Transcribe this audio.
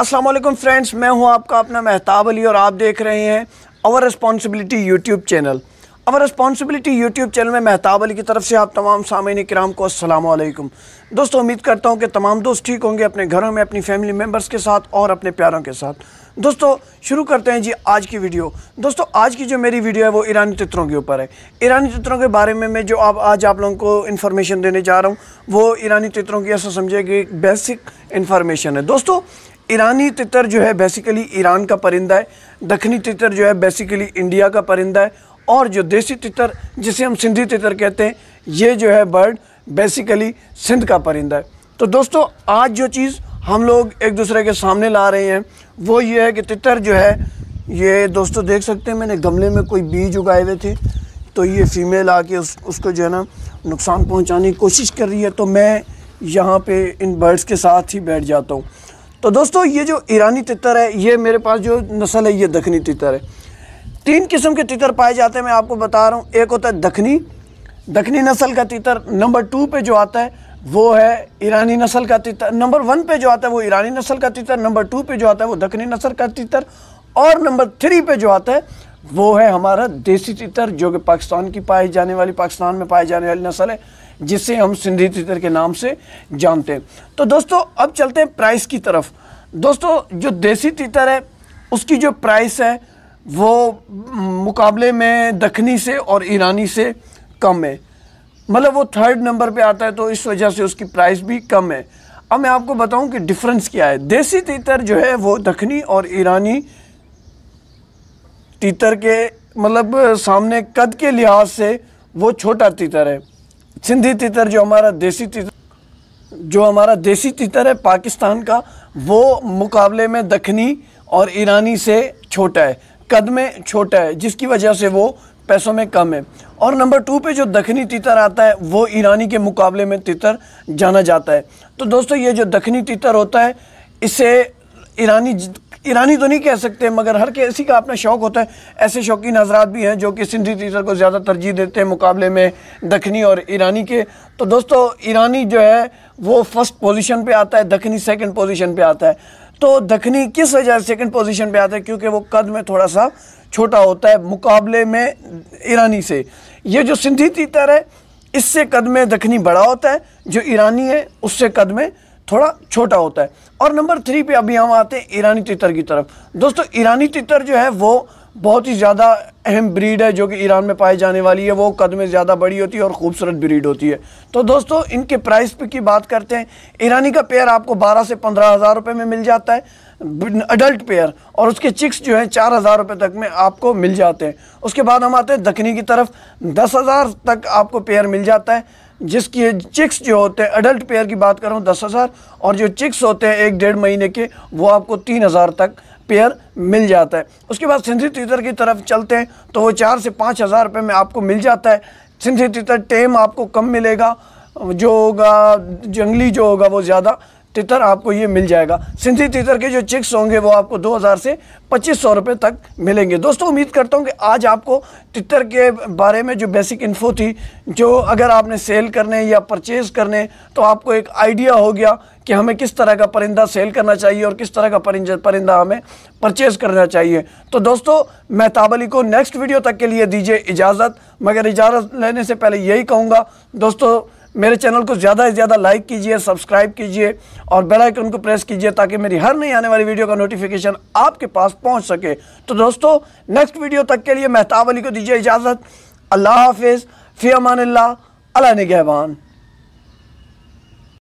अस्सलाम वालेकुम फ्रेंड्स मैं हूं आपका अपना महताब अली और आप देख रहे हैं our responsibility YouTube channel our responsibility YouTube channel में महताब अली की तरफ से आप तमाम सामीन कराम को अस्सलाम वालेकुम दोस्तों उम्मीद करता हूं कि तमाम दोस्त ठीक होंगे अपने घरों में अपनी फैमिली मेम्बर्स के साथ और अपने प्यारों के साथ दोस्तों शुरू करते हैं जी आज की वीडियो दोस्तों आज की जो मेरी वीडियो है वो ईरानी चित्रों के ऊपर है ईरानी चित्रों के बारे में मैं जो आप आज आप लोगों को इन्फॉर्मेशन देने जा रहा हूँ वो ईरानी चित्रों की ऐसा समझेगी एक बेसिक इन्फॉर्मेशन है दोस्तों ईरानी तितर जो है बेसिकली ईरान का परिंदा है दखनी तितर जो है बेसिकली इंडिया का परिंदा है और जो देसी तितर जिसे हम सिंधी तितर कहते हैं ये जो है बर्ड बेसिकली सिंध का परिंदा है तो दोस्तों आज जो चीज़ हम लोग एक दूसरे के सामने ला रहे हैं वो ये है कि तितर जो है ये दोस्तों देख सकते हैं मैंने गमले में कोई बीज उगाए हुए थे तो ये फीमेल आके उस उसको जो है ना नुकसान पहुंचाने की कोशिश कर रही है तो मैं यहाँ पे इन बर्ड्स के साथ ही बैठ जाता हूँ तो दोस्तों ये जो ईरानी तितर है ये मेरे पास जो नस्ल है ये दखनी तितर है तीन किस्म के तितर पाए जाते हैं मैं आपको बता रहा हूँ एक होता है दखनी दखनी नस्ल का तितर नंबर टू पे जो आता है वो है ईरानी नस्ल का तितर नंबर वन पे जो आता है वो ईरानी नस्ल का तितर नंबर टू पे जो आता है वो दखनी नस्ल का तितर और नंबर थ्री पे जो आता है वो है हमारा देसी तितर जो कि पाकिस्तान की पाई जाने वाली पाकिस्तान में पाई जाने वाली नस्ल है जिसे हम सिंधी थिएटर के नाम से जानते हैं तो दोस्तों अब चलते हैं प्राइस की तरफ दोस्तों जो देसी तीतर है उसकी जो प्राइस है वो मुकाबले में दखनी से और ईरानी से कम है मतलब वो थर्ड नंबर पे आता है तो इस वजह से उसकी प्राइस भी कम है अब मैं आपको बताऊं कि डिफरेंस क्या है देसी तीतर जो है वो दखनी और ईरानी तीतर के मतलब सामने कद के लिहाज से वो छोटा तीतर है सिंधी तितर जो हमारा देसी तितर जो हमारा देसी तितर है पाकिस्तान का वो मुकाबले में दखनी और ईरानी से छोटा है कद में छोटा है जिसकी वजह से वो पैसों में कम है और नंबर टू पे जो दखनी तितर आता है वो ईरानी के मुकाबले में तितर जाना जाता है तो दोस्तों ये जो दखनी तितर होता है इसे ईरानी ईरानी तो नहीं कह सकते मगर हर किसी का अपना शौक़ होता है ऐसे शौकीन हजरात भी हैं जो कि सिंधी तीसर को ज़्यादा तरजीह देते हैं मुकाबले में दखनी और ईरानी के तो दोस्तों ईरानी जो है वो फर्स्ट पोजीशन पर आता है दखनी सेकेंड पोजीशन पर आता है तो दखनी किस वजह से सेकेंड पोजीशन पर आता है क्योंकि वो कद में थोड़ा सा छोटा होता है मुकाबले में ईरानी से ये जो सिंधी तीतर है इससे कद में दखनी बड़ा होता है जो ईरानी है उससे कद में थोड़ा छोटा होता है और नंबर थ्री पे अभी हम आते हैं ईरानी तितर की तरफ दोस्तों ईरानी तितर जो है वो बहुत ही ज़्यादा अहम ब्रीड है जो कि ईरान में पाई जाने वाली है वो कद में ज़्यादा बड़ी होती है और ख़ूबसूरत ब्रीड होती है तो दोस्तों इनके प्राइस पे की बात करते हैं ईरानी का पेयर आपको 12 से पंद्रह हज़ार रुपये में मिल जाता है अडल्ट पेयर और उसके चिक्स जो हैं चार हज़ार रुपये तक में आपको मिल जाते हैं उसके बाद हम आते हैं दखनी की तरफ दस हज़ार तक आपको पेयर मिल जाता है जिसकी चिक्स जो होते हैं अडल्ट पेयर की बात कर रहा हूँ दस हज़ार और जो चिक्स होते हैं एक डेढ़ महीने के वो आपको तीन हज़ार तक पेयर मिल जाता है उसके बाद सिंधी तीतर की तरफ चलते हैं तो वो चार से पाँच हज़ार रुपये में आपको मिल जाता है सिंधी तीतर टेम आपको कम मिलेगा जो होगा जंगली जो होगा वो ज़्यादा तितर आपको ये मिल जाएगा सिंधी तितर के जो चिक्स होंगे वो आपको 2000 से पच्चीस सौ रुपये तक मिलेंगे दोस्तों उम्मीद करता हूँ कि आज आपको तितर के बारे में जो बेसिक इन्फो थी जो अगर आपने सेल करने या परचेज़ करने तो आपको एक आइडिया हो गया कि हमें किस तरह का परिंदा सेल करना चाहिए और किस तरह का परिंदा परिंदा हमें परचेज़ करना चाहिए तो दोस्तों महताब अली को नेक्स्ट वीडियो तक के लिए दीजिए इजाज़त मगर इजाज़त लेने से पहले यही कहूँगा दोस्तों मेरे चैनल को ज़्यादा से ज़्यादा लाइक कीजिए सब्सक्राइब कीजिए और बेल आइकन को प्रेस कीजिए ताकि मेरी हर नई आने वाली वीडियो का नोटिफिकेशन आपके पास पहुंच सके तो दोस्तों नेक्स्ट वीडियो तक के लिए मेहताब अली को दीजिए इजाज़त अल्लाह हाफिज़ फ़ी अमान अल्लाह निगहबान